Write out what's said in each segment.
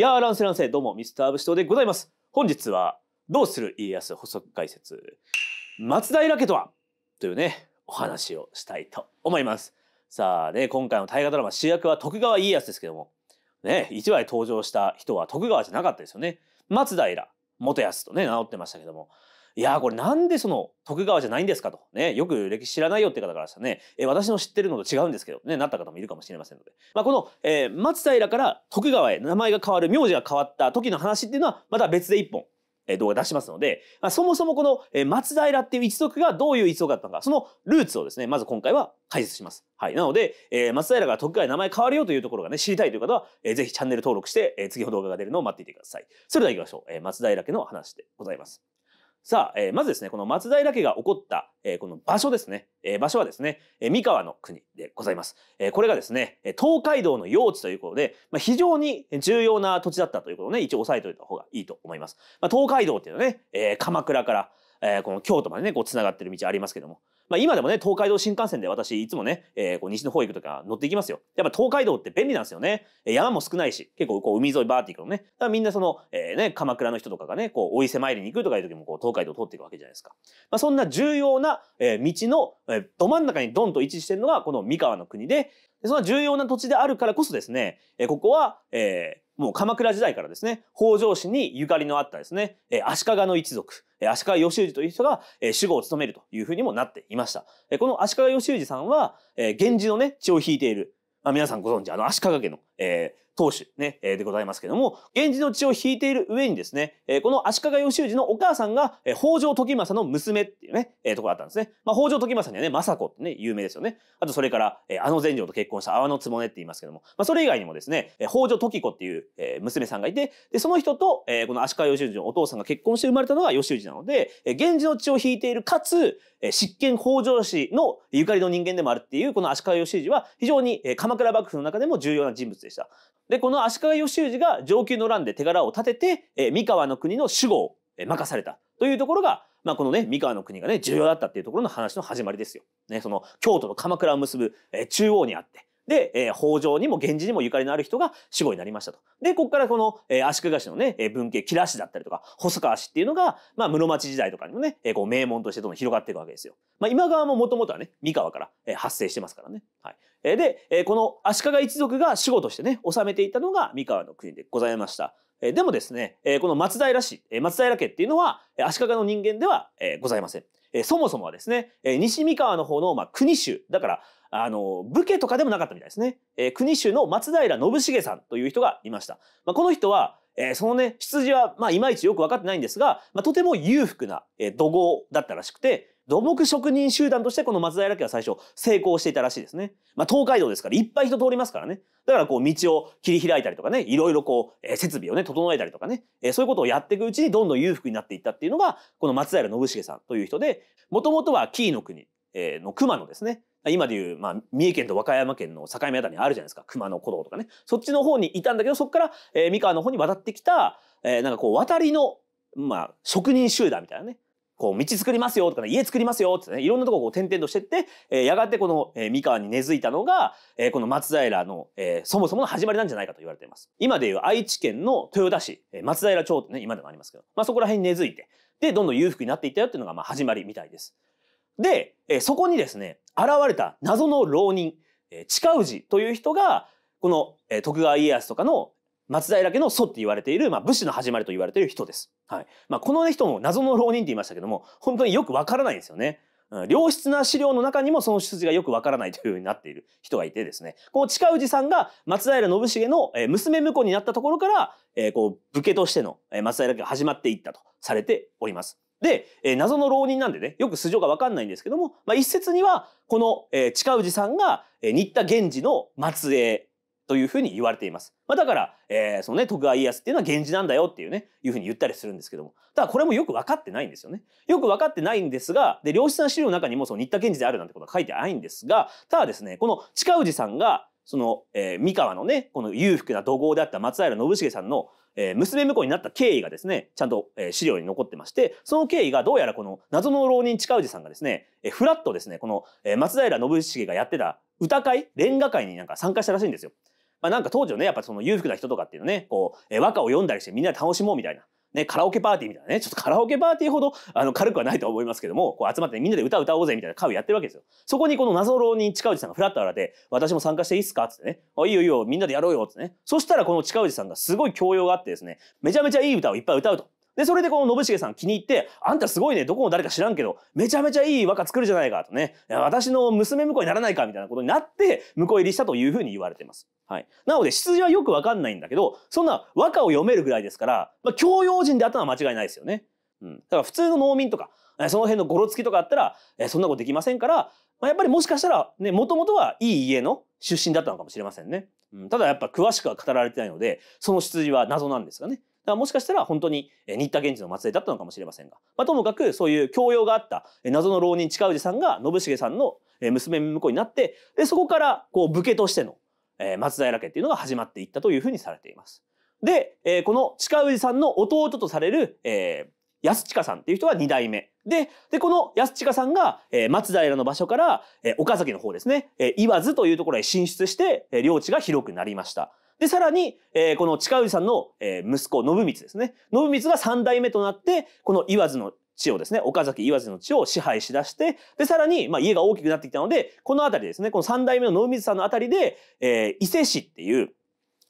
やー、乱世乱世、どうも、ミスター武士党でございます。本日は、どうする家康補足解説、松平家とはというね、お話をしたいと思います。さあね、今回の大河ドラマ、主役は徳川家康ですけども、ね、一話に登場した人は徳川じゃなかったですよね。松平元康とね、名乗ってましたけども、いやこれなんでその徳川じゃないんですかとねよく歴史知らないよって方からしたらね、え私の知ってるのと違うんですけどねなった方もいるかもしれませんので、まあ、この、え松平から徳川へ名前が変わる名字が変わった時の話っていうのはまた別で一本動画出しますので、まあ、そもそもこの松平っていう一族がどういう一族だったのか、そのルーツをですね、まず今回は解説します。はい。なので、え松平が徳川に名前変わるよというところがね、知りたいという方は、えー、ぜひチャンネル登録して、え次の動画が出るのを待っていてください。それでは行きましょう。え松平家の話でございます。さあ、えー、まずですね、この松平家が起こった、えー、この場所ですね。えー、場所はですね、えー、三河の国でございます。えー、これがですね、東海道の用地ということで、まあ、非常に重要な土地だったということをね、一応押さえておいた方がいいと思います。まあ、東海道っていうのはね、えー、鎌倉から、えー、この京都までね、こう繋がってる道ありますけども、まあ、今でもね、東海道新幹線で私、いつもね、えー、こう西の方行くとか乗っていきますよ。やっぱ東海道って便利なんですよね。山も少ないし、結構こう海沿いバーって行くのね。だからみんなその、えー、ね、鎌倉の人とかがね、こう、お伊勢参りに行くとかいう時もこう、東海道通っていくわけじゃないですか。まあ、そんな重要な、えー、道の、えー、ど真ん中にドンと位置してるのが、この三河の国で、その重要な土地であるからこそですね、えここは、えー、もう鎌倉時代からですね、北条氏にゆかりのあったですね、え足利の一族、え足利義氏という人がえ守護を務めるというふうにもなっていました。えこの足利義氏さんは、え源氏のね、血を引いている、まあ、皆さんご存知、あの足利家の、えー、当主ね、えー、でございますけども、源氏の血を引いている上にですね、えー、この足利義氏のお母さんが、えー、北条時政の娘っていうね、えー、ところあったんですね。まあ、北条時政にはね、政子ってね、有名ですよね。あとそれから、えー、あの前城と結婚した阿波のつもねって言いますけども、まあ、それ以外にもですね、えー、北条時子っていう、えー、娘さんがいて、で、その人と、えー、この足利義氏のお父さんが結婚して生まれたのが義氏なので、えー、源氏の血を引いている、かつ、えー、執権北条氏のゆかりの人間でもあるっていう、この足利義氏は非常に、えー、鎌倉幕府の中でも重要な人物でした。で、この足利義氏が上級の乱で手柄を立てて、えー、三河の国の守護を任されたというところが、まあ、このね、三河の国がね、重要だったっていうところの話の始まりですよ。ね、その京都と鎌倉を結ぶ、えー、中央にあって、で、えー、北条にも源氏にもゆかりのある人が死後になりましたと。で、ここからこの、えー、足利氏のね、文系、吉良氏だったりとか、細川氏っていうのが、まあ、室町時代とかにもね、えー、こう名門としてどんどん広がっていくわけですよ。まあ、今川ももともとはね、三河から、えー、発生してますからね。はい。えー、で、えー、この足利一族が死後としてね、治めていたのが三河の国でございました。えー、でもですね、えー、この松平氏、え松平家っていうのは、足利の人間では、えー、ございません。えそもそもはですね、え西三河の方の、まあ、国衆、だから、あの、武家とかでもなかったみたいですね。え国衆の松平信繁さんという人がいました。まあ、この人は、えそのね、出自は、まあ、いまいちよく分かってないんですが、まあ、とても裕福な、えー、土豪だったらしくて、土木職人集団としてこの松平家は最初成功していたらしいですね。まあ、東海道ですからいっぱい人通りますからね。だからこう道を切り開いたりとかね、いろいろこう、えー、設備をね、整えたりとかね、えー、そういうことをやっていくうちにどんどん裕福になっていったっていうのが、この松平信繁さんという人で、もともとは紀伊の国、えー、の熊野ですね。今でいう、まあ、三重県と和歌山県の境目あたりにあるじゃないですか。熊野古道とかね。そっちの方にいたんだけど、そこから、えー、三河の方に渡ってきた、えー、なんかこう、渡りの、まあ、職人集団みたいなね。こう、道作りますよとかね、家作りますよってね、いろんなとこを転々としてって、えー、やがてこの、えー、三河に根付いたのが、えー、この松平の、えー、そもそもの始まりなんじゃないかと言われています。今でいう愛知県の豊田市、えー、松平町ってね、今でもありますけど、まあそこら辺に根付いて、で、どんどん裕福になっていったよっていうのが、まあ始まりみたいです。で、えー、そこにですね、現れた謎の浪人、えー、近氏という人が、この、えー、徳川家康とかの、松平家の祖って言われている、まあ、武士の始まりと言われている人です。はい。まあ、この、人も謎の浪人って言いましたけども、本当によくわからないんですよね。良質な資料の中にもその出自がよくわからないというふうになっている人がいてですね、この近氏さんが松平信繁の娘婿になったところから、えー、こう、武家としての松平家が始まっていったとされております。で、えー、謎の浪人なんでね、よく素性がわかんないんですけども、まあ、一説には、この、近氏さんが、新田源氏の末裔というふうに言われています。まあ、だから、えー、そのね、徳川家康っていうのは源氏なんだよっていうね、いうふうに言ったりするんですけども。ただこれもよく分かってないんですよね。よく分かってないんですが、で、良質な資料の中にもその新田源氏であるなんてことは書いてないんですが、ただですね、この近氏さんが、その、えー、三河のね、この裕福な土豪であった松平信繁さんのえ娘婿になった経緯がですね、ちゃんと、え資料に残ってまして、その経緯がどうやらこの謎の浪人近氏さんがですね、えフラッとですね、この、え松平信繁がやってた歌会、連歌会になんか参加したらしいんですよ。まあ、なんか当時のね、やっぱその裕福な人とかっていうのね、こう、え和歌を読んだりしてみんなで楽しもうみたいな。ね、カラオケパーティーみたいなね、ちょっとカラオケパーティーほどあの軽くはないと思いますけども、こう集まって、みんなで歌歌おうぜみたいな会をやってるわけですよ。そこにこの謎浪人近内さんがフラッと現れて、私も参加していいっすかつってね、あ、いいよいいよ、みんなでやろうよつってね。そしたらこの近内さんがすごい教養があってですね、めちゃめちゃいい歌をいっぱい歌うと。で、それでこの信繁さん気に入って、あんたすごいね、どこも誰か知らんけど、めちゃめちゃいい和歌作るじゃないかとね、私の娘婿にならないかみたいなことになって、婿入りしたというふうに言われてます。はい。なので、出自はよくわかんないんだけど、そんな和歌を読めるぐらいですから、まあ、教養人であったのは間違いないですよね。うん。だから普通の農民とか、その辺のゴロつきとかあったら、えそんなことできませんから、まあ、やっぱりもしかしたら、ね、もともとはいい家の出身だったのかもしれませんね。うん、ただやっぱ詳しくは語られてないので、その出自は謎なんですがね。らもしかしたら本当に新田源氏の末裔だったのかもしれませんが、まあ、ともかくそういう教養があった謎の浪人近氏さんが信繁さんの娘婿になってでそこからこう武家としての松平家っていうのが始まっていったというふうにされています。で、えこの近氏さんの弟とされる、え安親さんっていう人が2代目。で、で、この安親さんが、え松平の場所から、え岡崎の方ですね、え岩津というところへ進出して、え領地が広くなりました。で、さらに、えー、この近氏さんの、えー、息子、信光ですね。信光が三代目となって、この岩津の地をですね、岡崎岩津の地を支配しだして、で、さらに、まあ、家が大きくなってきたので、この辺りですね、この三代目の信光さんの辺りで、えー、伊勢市っていう、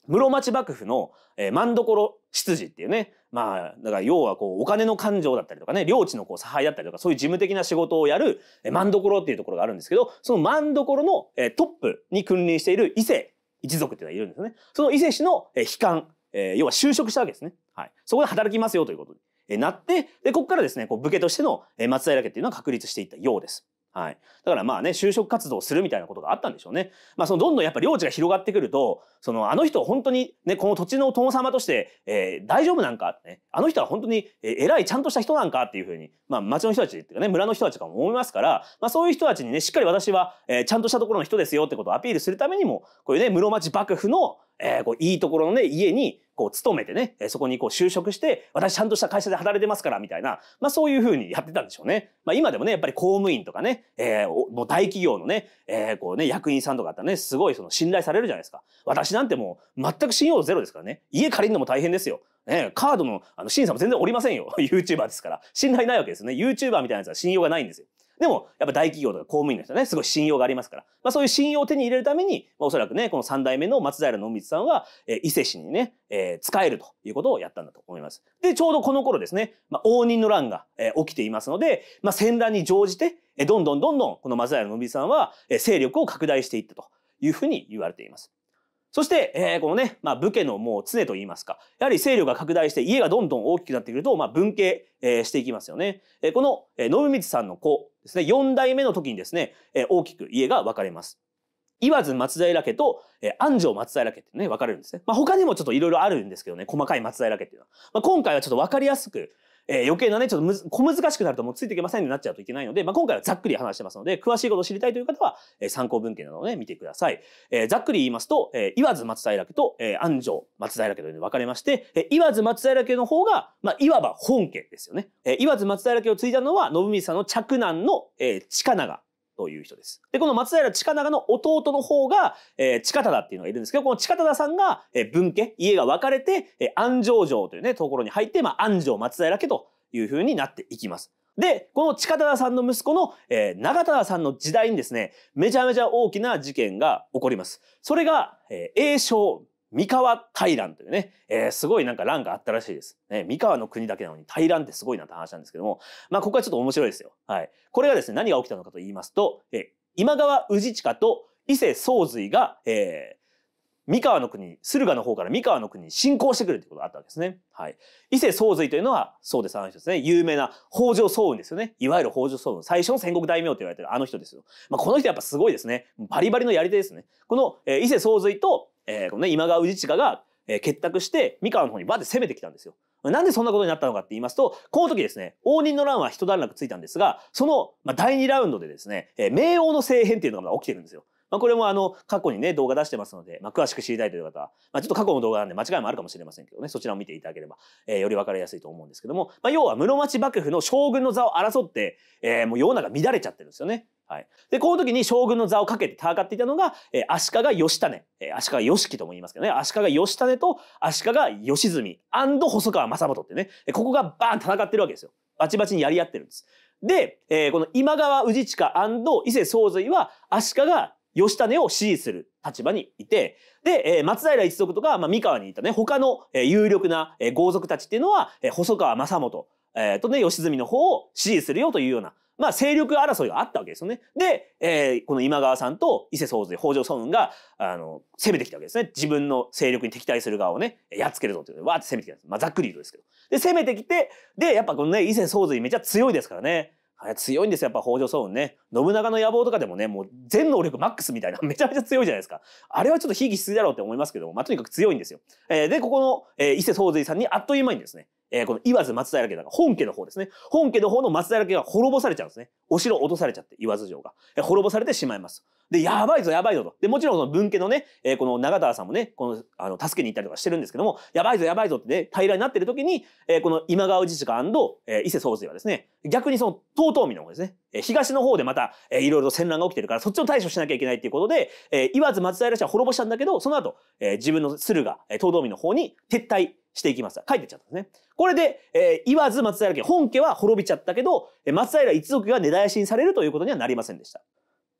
室町幕府の、えー、万所執事っていうね、まあ、だから要はこう、お金の勘定だったりとかね、領地のこう、差配だったりとか、そういう事務的な仕事をやる、えー、万所っていうところがあるんですけど、その万所の、えー、トップに君臨している伊勢一族っていうのがいるんですね。その伊勢氏の、えー、悲観、えー、要は就職したわけですね。はい。そこで働きますよということに、なって、で、ここからですね、こう武家としての、え松平家っていうのは確立していったようです。はい。だからまあね、就職活動するみたいなことがあったんでしょうね。まあそのどんどんやっぱ領地が広がってくると、そのあの人本当にね、この土地の殿様として、えー、大丈夫なんかね、あの人は本当に偉いちゃんとした人なんかっていうふうに、まあ町の人たちっていうかね、村の人たちとかも思いますから、まあそういう人たちにね、しっかり私は、えー、ちゃんとしたところの人ですよってことをアピールするためにも、こういうね、室町幕府のえー、こういいところのね、家にこう勤めてね、そこにこう就職して、私ちゃんとした会社で働いてますから、みたいな、まあそういうふうにやってたんでしょうね。まあ今でもね、やっぱり公務員とかね、えー、もう大企業のね、えー、こうね、役員さんとかだったらね、すごいその信頼されるじゃないですか。私なんてもう全く信用ゼロですからね、家借りるのも大変ですよ。ね、カードのあの審査も全然おりませんよ。YouTuber ですから。信頼ないわけですよね。YouTuber みたいなやつは信用がないんですよ。でも、やっぱ大企業とか公務員の人はね、すごい信用がありますから。まあそういう信用を手に入れるために、まあ、おそらくね、この三代目の松平信光さんは、えー、伊勢氏にね、えー、使えるということをやったんだと思います。で、ちょうどこの頃ですね、まあ、応仁の乱が、えー、起きていますので、まあ戦乱に乗じて、えー、どんどんどんどんこの松平信光さんは、えー、勢力を拡大していったというふうに言われています。そして、えー、このね、まあ、武家のもう常といいますか、やはり勢力が拡大して家がどんどん大きくなってくると、まあ、分家、えー、していきますよね。えー、この、えー、信光さんの子ですね、4代目の時にですね、えー、大きく家が分かれます。岩津松平家と、えー、安城松平家ってね、分かれるんですね。まあ、他にもちょっといろいろあるんですけどね、細かい松平家っていうのは。まあ、今回はちょっと分かりやすく、えー、余計なね、ちょっとむ小難しくなるともうついていけませんになっちゃうといけないので、まあ、今回はざっくり話してますので、詳しいことを知りたいという方は、えー、参考文献などをね、見てください。えー、ざっくり言いますと、えー、岩津松平家と、えー、安城松平家というのに分かれまして、えー、岩津松平家の方が、まあ、いわば本家ですよね。えー、岩津松平家を継いだのは、信光さんの嫡男の、えー、近長という人です。で、この松平近長の弟の方が、えー、近忠っていうのがいるんですけど、この近忠さんが、えー、分家、家が分かれて、えー、安城城というね、ところに入って、まあ、安城松平家という風になっていきます。で、この近忠さんの息子の、えー、長忠さんの時代にですね、めちゃめちゃ大きな事件が起こります。それが、えー、栄三河大乱というね、えー、すごいなんか乱があったらしいです。ね、三河の国だけなのに大乱ってすごいなって話なんですけども、まあここはちょっと面白いですよ。はい。これがですね、何が起きたのかと言いますと、え今川氏親と伊勢宗瑞が、えー、三河の国、駿河の方から三河の国に侵攻してくるということがあったわけですね。はい。伊勢宗瑞というのは、そうです、あの人ですね。有名な北条宗雲ですよね。いわゆる北条宗雲。最初の戦国大名と言われてるあの人ですよ。まあ、この人やっぱすごいですね。バリバリのやり手ですね。この、えー、伊勢宗瑞とえー、このね、今川氏親が、えー、結託して、三河の方にバでて攻めてきたんですよ。なんでそんなことになったのかって言いますと、この時ですね、応仁の乱は一段落ついたんですが、その、まあ、第2ラウンドでですね、えー、冥王の政変っていうのが起きてるんですよ。まあ、これもあの、過去にね、動画出してますので、まあ、詳しく知りたいという方は、まあ、ちょっと過去の動画なんで間違いもあるかもしれませんけどね、そちらを見ていただければ、えー、より分かりやすいと思うんですけども、まあ、要は室町幕府の将軍の座を争って、えー、もう世の中乱れちゃってるんですよね。はい。で、この時に将軍の座をかけて戦っていたのが、えー、足利義種、えー、足利義樹とも言いますけどね、足利義種と足利義澄細川正元ってね、ここがバーン戦ってるわけですよ。バチバチにやり合ってるんです。で、えー、この今川氏親伊勢宗瑞は足利義種を支持する立場にいて、で、えー、松平一族とか、まあ、三河にいたね、他の、えー、有力な、えー、豪族たちっていうのは、えー、細川正元、えー、とね、義澄の方を支持するよというような、まあ、勢力争いがあったわけですよね。で、えー、この今川さんと伊勢宗瑞、北条早雲が、あの、攻めてきたわけですね。自分の勢力に敵対する側をね、やっつけるぞってわーって攻めてきたんです。まあ、ざっくり言うとですけど。で、攻めてきて、で、やっぱこのね、伊勢宗瑞めっちゃ強いですからね。あれ強いんですよ、やっぱ北条早雲ね。信長の野望とかでもね、もう全能力マックスみたいな、めちゃめちゃ強いじゃないですか。あれはちょっと悲劇しすぎだろうって思いますけども、まあ、とにかく強いんですよ。えー、で、ここの、えー、伊勢宗瑞さんにあっという間にですね、えー、この岩津松平家だから本家の方ですね。本家の方の松平家が滅ぼされちゃうんですね。お城落とされちゃって、岩津城が。えー、滅ぼされてしまいます。で、やばいぞ、やばいぞと。で、もちろんその文家のね、えー、この長田さんもね、この、あの、助けに行ったりとかしてるんですけども、やばいぞ、やばいぞってね、平らになってる時に、えー、この今川自治官え伊勢総帥はですね、逆にその、遠江の方ですね、えー、東の方でまた、えー、いろいろ戦乱が起きてるから、そっちの対処しなきゃいけないっていうことで、えー、わず松平氏は滅ぼしたんだけど、その後、えー、自分の駿河、えー、東江の方に撤退していきます。帰ってっちゃったんですね。これで、えー、わず松平家、本家は滅びちゃったけど、松平一族が根絶やしにされるということにはなりませんでした。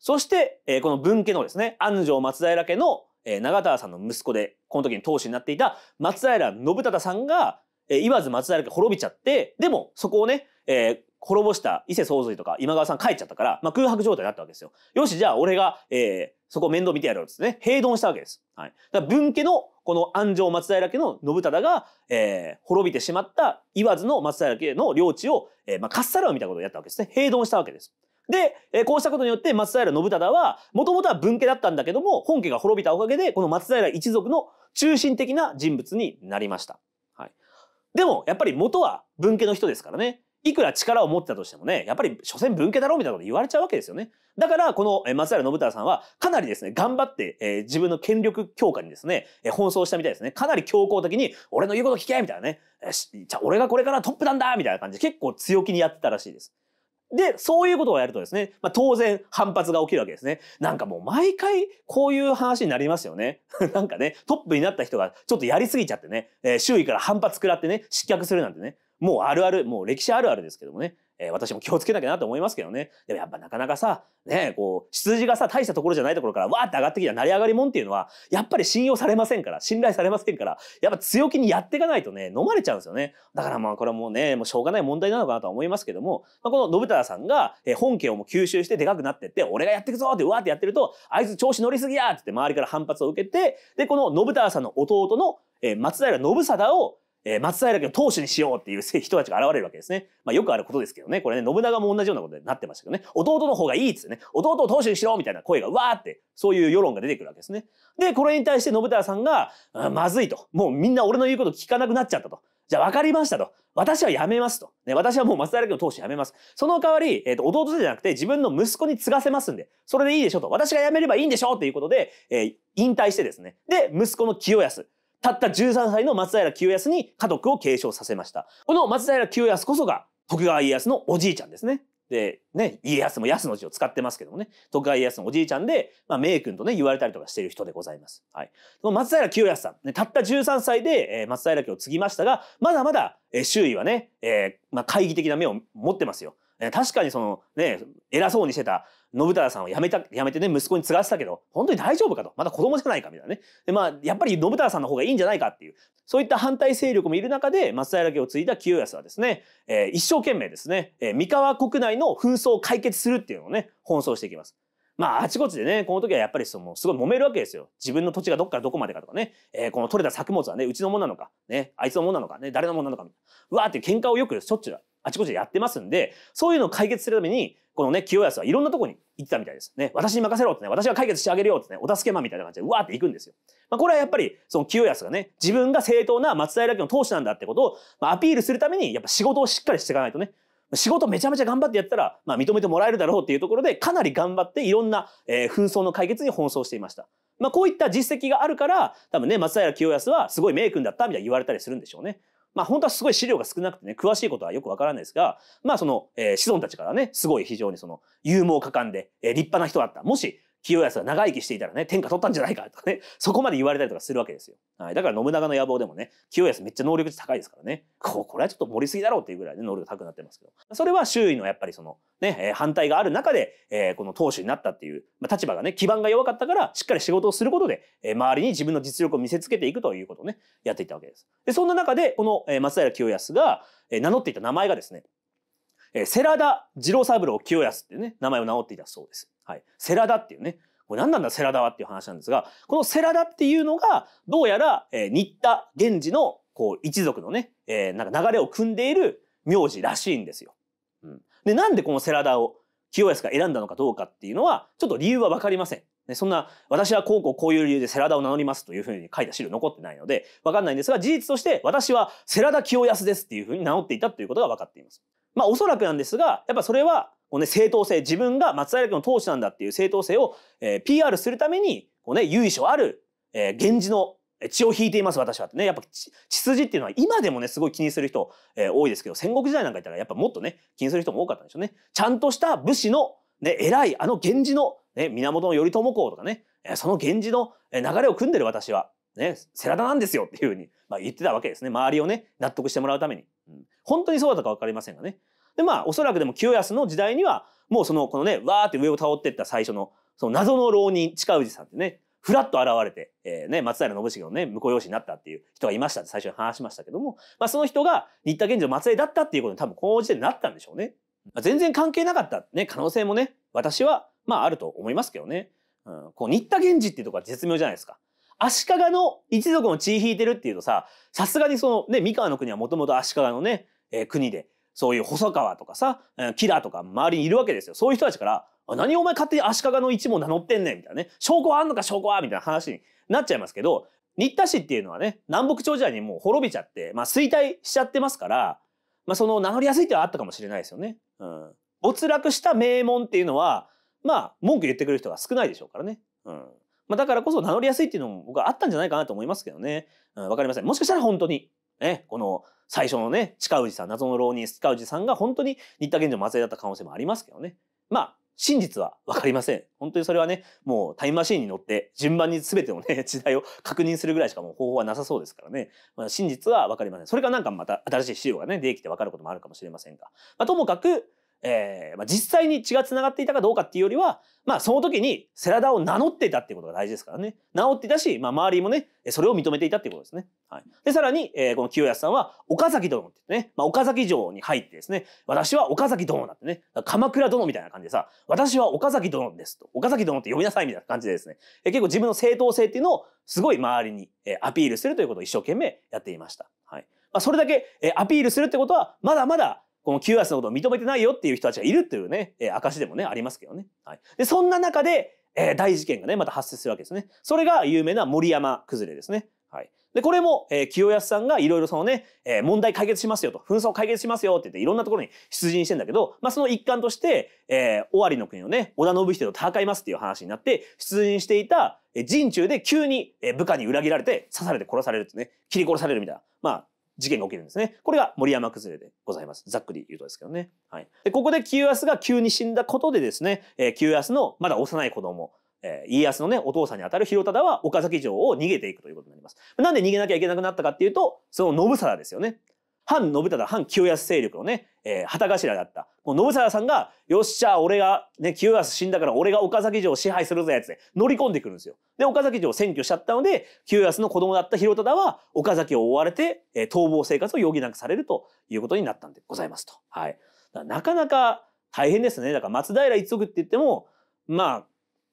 そして、えー、この文家のですね、安城松平家の、えー、長田さんの息子で、この時に当主になっていた松平信忠さんが、えー、わず松平家滅びちゃって、でもそこをね、えー、滅ぼした伊勢総帥とか今川さん帰っちゃったから、まあ、空白状態になったわけですよ。よし、じゃあ俺が、えー、そこ面倒見てやろうですね。平凡したわけです。はい。だから文家のこの安城松平家の信忠が、えー、滅びてしまった岩津の松平家の領地を、えー、まあ、かっさらうみたいなことをやったわけですね。平凡したわけです。で、えー、こうしたことによって松平信忠は、もともとは文家だったんだけども、本家が滅びたおかげで、この松平一族の中心的な人物になりました。はい。でも、やっぱり元は文家の人ですからね。いくら力を持ってたとしてもね、やっぱり所詮文家だろうみたいなこと言われちゃうわけですよね。だから、この松平信忠さんは、かなりですね、頑張って、えー、自分の権力強化にですね、えー、奔走したみたいですね。かなり強硬的に、俺の言うこと聞けみたいなね。えじゃあ俺がこれからトップなんだみたいな感じで結構強気にやってたらしいです。で、そういうことをやるとですね、まあ、当然反発が起きるわけですね。なんかもう毎回こういう話になりますよね。なんかね、トップになった人がちょっとやりすぎちゃってね、えー、周囲から反発食らってね、失脚するなんてね、もうあるある、もう歴史あるあるですけどもね、えー、私も気をつけなきゃなと思いますけどね。でもやっぱなかなかさ、ね、こう、羊がさ、大したところじゃないところからわーって上がってきた成り上がりもんっていうのは、やっぱり信用されませんから、信頼されませんから、やっぱ強気にやっていかないとね、飲まれちゃうんですよね。だからまあこれはもうね、もうしょうがない問題なのかなとは思いますけども、まあ、この信忠さんが、えー、本家をもう吸収してでかくなってって、俺がやってくぞってわーってやってると、あいつ調子乗りすぎやってって周りから反発を受けて、で、この信忠さんの弟の、えー、松平信貞をえ松平家の当主にしようっていう人たちが現れるわけですね。まあ、よくあることですけどね。これね、信長も同じようなことになってましたけどね。弟の方がいいっつってね、弟を当主にしろみたいな声がわーって、そういう世論が出てくるわけですね。で、これに対して信長さんが、まずいと。もうみんな俺の言うこと聞かなくなっちゃったと。じゃあ分かりましたと。私は辞めますと。ね、私はもう松平家の当主辞めます。その代わり、えっ、ー、と、弟じゃなくて自分の息子に継がせますんで、それでいいでしょと。私が辞めればいいんでしょっていうことで、えー、引退してですね。で、息子の清康。たった13歳の松平清康に家督を継承させました。この松平清康こそが徳川家康のおじいちゃんですね。で、ね、家康も安の字を使ってますけどもね、徳川家康のおじいちゃんで、まあ、名君とね、言われたりとかしている人でございます。はい。松平清康さん、ね、たった13歳で、えー、松平家を継ぎましたが、まだまだ、えー、周囲はね、えー、まあ、懐疑的な目を持ってますよ。確かにそのね、偉そうにしてた信忠さんを辞めた、辞めてね、息子に継がせたけど、本当に大丈夫かと。まだ子供じゃないか、みたいなね。で、まあ、やっぱり信忠さんの方がいいんじゃないかっていう、そういった反対勢力もいる中で、松平家を継いだ清康はですね、えー、一生懸命ですね、えー、三河国内の紛争を解決するっていうのをね、奔走していきます。まあ、あちこちでね、この時はやっぱりその、すごい揉めるわけですよ。自分の土地がどっからどこまでかとかね、えー、この取れた作物はね、うちのもんなのか、ね、あいつのもんなのか、ね、誰のもんなのか、みたいな。うわーって喧嘩をよくしょっちゅうあちこちでやってますんで、そういうのを解決するために、このね、清康はいろんなとこに行ってたみたいです。ね、私に任せろってね、私が解決してあげるよってね、お助けマンみたいな感じで、うわーって行くんですよ。まあ、これはやっぱり、その清康がね、自分が正当な松平家の当主なんだってことを、まあ、アピールするために、やっぱ仕事をしっかりしていかないとね、仕事めちゃめちゃ頑張ってやったら、まあ、認めてもらえるだろうっていうところで、かなり頑張っていろんな、えー、紛争の解決に奔走していました。まあ、こういった実績があるから、多分ね、松平清康はすごい名君だったみたいに言われたりするんでしょうね。まあ本当はすごい資料が少なくてね、詳しいことはよくわからないですが、まあその、えー、子孫たちからね、すごい非常にその、勇猛果敢で、えー、立派な人だった。もし、清康は長生きしていたらね天下取ったんじゃないかとかね そこまで言われたりとかするわけですよ、はい、だから信長の野望でもね清康めっちゃ能力値高いですからねここれはちょっと盛りすぎだろうっていうぐらいで、能力高くなってますけどそれは周囲のやっぱりそのね、えー、反対がある中で、えー、この当主になったっていう、まあ、立場がね基盤が弱かったからしっかり仕事をすることで、えー、周りに自分の実力を見せつけていくということをねやっていったわけですでそんな中でこの松平清康が、え名乗っていた名前がですねえー、セラダ次郎三郎清康っていうね、名前を名っていたそうです。はい。セラダっていうね、これ何なんだセラダはっていう話なんですが、このセラダっていうのが、どうやら、えー、新田源氏の、こう、一族のね、えー、なんか流れを組んでいる名字らしいんですよ。うん。で、なんでこのセラダを清康が選んだのかどうかっていうのは、ちょっと理由はわかりません。ね、そんな、私はこうこうこういう理由でセラダを名乗りますというふうに書いた資料残ってないので、わかんないんですが、事実として私はセラダ清康ですっていうふうに名乗っていたということが分かっています。まあおそらくなんですが、やっぱそれは、こうね、正当性、自分が松平家の当主なんだっていう正当性を、えー、PR するために、こうね、由緒ある、えー、源氏の血を引いています、私はってね。やっぱ血筋っていうのは今でもね、すごい気にする人、えー、多いですけど、戦国時代なんかいたらやっぱもっとね、気にする人も多かったんでしょうね。ちゃんとした武士の、ね、偉い、あの源氏の、ね、源頼朝公とかね、えその源氏の流れを組んでる私は、ね、セラなんですよっていうふうに、まあ、言ってたわけですね。周りをね、納得してもらうために。うん、本当にそうだったか分かりませんがね。でまあおそらくでも清康の時代にはもうそのこのねわーって上を倒ってった最初のその謎の浪人近氏さんってねふらっと現れて、えーね、松平信繁のね婿養子になったっていう人がいましたって最初に話しましたけども、まあ、その人が新田源氏の末裔だったっていうことに多分この時点になったんでしょうね。まあ、全然関係なかった、ね、可能性もね私はまああると思いますけどね。うん、こう新田源氏っていうとこは絶妙じゃないですか。足利の一族の血引いてるっていうとささすがにそのね三河の国はもともと足利のね、えー、国でそういう細川とかさ、キラーとか周りにいるわけですよ。そういう人たちから、何お前勝手に足利の一も名乗ってんねんみたいなね。証拠はあんのか証拠はみたいな話になっちゃいますけど、新田市っていうのはね、南北朝時代にもう滅びちゃって、まあ衰退しちゃってますから、まあその名乗りやすいってはあったかもしれないですよね。うん。没落した名門っていうのは、まあ文句言ってくる人が少ないでしょうからね。うん。まあだからこそ名乗りやすいっていうのも僕はあったんじゃないかなと思いますけどね。うん、わかりません。もしかしたら本当にね、この最初のね、近氏さん、謎の浪人近氏さんが本当に新田源氏の末裔だった可能性もありますけどね。まあ、真実はわかりません。本当にそれはね、もうタイムマシーンに乗って順番に全てのね、時代を確認するぐらいしかもう方法はなさそうですからね。まあ、真実はわかりません。それがなんかまた新しい資料がね、できてわかることもあるかもしれませんが。まあ、ともかく、えーまあ、実際に血がつながっていたかどうかっていうよりは、まあ、その時に良田を名乗っていたっていうことが大事ですからね名乗っていたし、まあ、周りもねそれを認めていたっていうことですね。はい、でさらに、えー、この清康さんは岡崎殿ってね、まあ、岡崎城に入ってですね私は岡崎殿だってね鎌倉殿みたいな感じでさ私は岡崎殿ですと岡崎殿って呼びなさいみたいな感じでですね、えー、結構自分の正当性っていうのをすごい周りに、えー、アピールするということを一生懸命やっていました。はいまあ、それだけ、えー、アピールするってことはまだまだこの q アスのことを認めてないよっていう人たちがいるっていうね、えー、証でもね、ありますけどね。はい。で、そんな中で、えー、大事件がね、また発生するわけですね。それが有名な森山崩れですね。はい。で、これも、えー、清康さんがいろいろそのね、えー、問題解決しますよと、紛争解決しますよって言っていろんなところに出陣してんだけど、まあ、その一環として、えー、尾張の国をね、織田信秀と戦いますっていう話になって、出陣していた、え陣中で急に、え部下に裏切られて、刺されて殺されるってね、切り殺されるみたいな。まあ、事件が起きるんですね。これが森山崩れでございます。ざっくり言うとですけどね。はい。で、ここで清康が急に死んだことでですね、えー、清康のまだ幼い子供、えー、家康のね、お父さんにあたる広忠は岡崎城を逃げていくということになります。なんで逃げなきゃいけなくなったかっていうと、その信貞ですよね。反信忠、反清康勢力のね、えー、旗頭だった。もう信忠さんが、よっしゃ、俺が、ね、清康死んだから俺が岡崎城を支配するぜ、やつで乗り込んでくるんですよ。で、岡崎城を占拠しちゃったので、清康の子供だった広忠は、岡崎を追われて、えー、逃亡生活を余儀なくされるということになったんでございますと。はい。なかなか大変ですね。だから松平一族って言っても、まあ、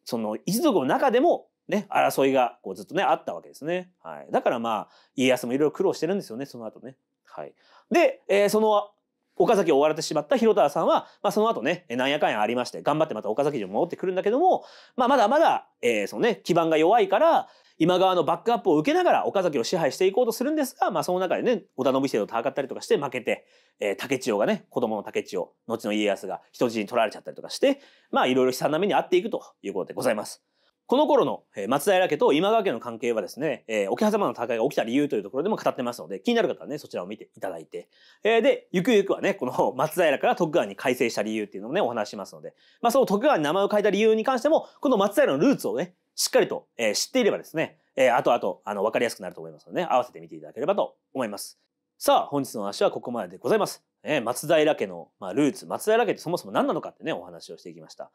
その一族の中でもね、争いがこうずっとね、あったわけですね。はい。だからまあ、家康もいろいろ苦労してるんですよね、その後ね。はい、で、えー、その岡崎を追われてしまった広田さんは、まあ、その後ねなんやかんやありまして頑張ってまた岡崎城に戻ってくるんだけども、まあ、まだまだ、えーそのね、基盤が弱いから今川のバックアップを受けながら岡崎を支配していこうとするんですが、まあ、その中でね織田信秀と戦ったりとかして負けて、えー、竹千代がね子供の竹千代後の家康が人質に取られちゃったりとかしてまあいろいろ悲惨な目に遭っていくということでございます。この頃の松平家と今川家の関係はですね、えー、桶狭間の戦いが起きた理由というところでも語ってますので、気になる方はね、そちらを見ていただいて、えー、で、ゆくゆくはね、この松平から徳川に改正した理由っていうのもね、お話しますので、まあその徳川に名前を変えた理由に関しても、この松平のルーツをね、しっかりと、えー、知っていればですね、えー、あとあと、あの、わかりやすくなると思いますので、ね、合わせて見ていただければと思います。さあ、本日の話はここまででございます。えー、松平家の、まあ、ルーツ、松平家ってそもそも何なのかってね、お話をしていきました。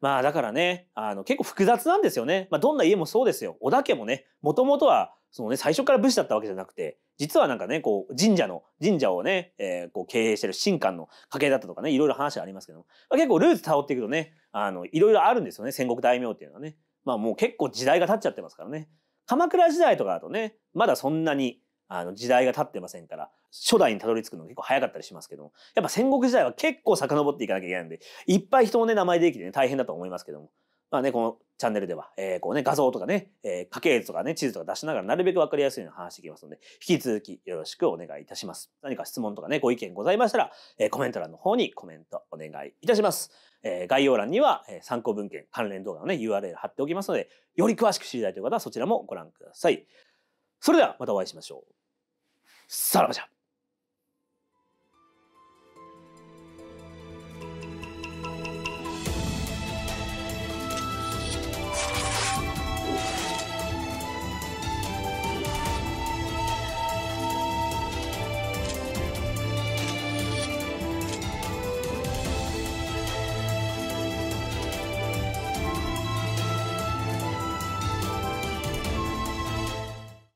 まあだからね、あの結構複雑なんですよね。まあどんな家もそうですよ。織田家もね、もともとはそのね、最初から武士だったわけじゃなくて、実はなんかね、こう神社の、神社をね、えー、こう経営してる神官の家系だったとかね、いろいろ話ありますけども、まあ、結構ルーツ倒っていくとね、あの、いろいろあるんですよね、戦国大名っていうのはね。まあもう結構時代が経っちゃってますからね。鎌倉時代とかだとね、まだそんなにあの時代が経ってませんから、初代にたどり着くのが結構早かったりしますけども、やっぱ戦国時代は結構遡っていかなきゃいけないので、いっぱい人のね、名前できてね、大変だと思いますけども。まあね、このチャンネルでは、えー、こうね、画像とかね、えー、家系図とかね、地図とか出しながら、なるべく分かりやすいように話していきますので、引き続きよろしくお願いいたします。何か質問とかね、ご意見ございましたら、えー、コメント欄の方にコメントお願いいたします。えー、概要欄には、えー、参考文献、関連動画のね、URL 貼っておきますので、より詳しく知りたいという方はそちらもご覧ください。それではまたお会いしましょう。さらばじゃ。ん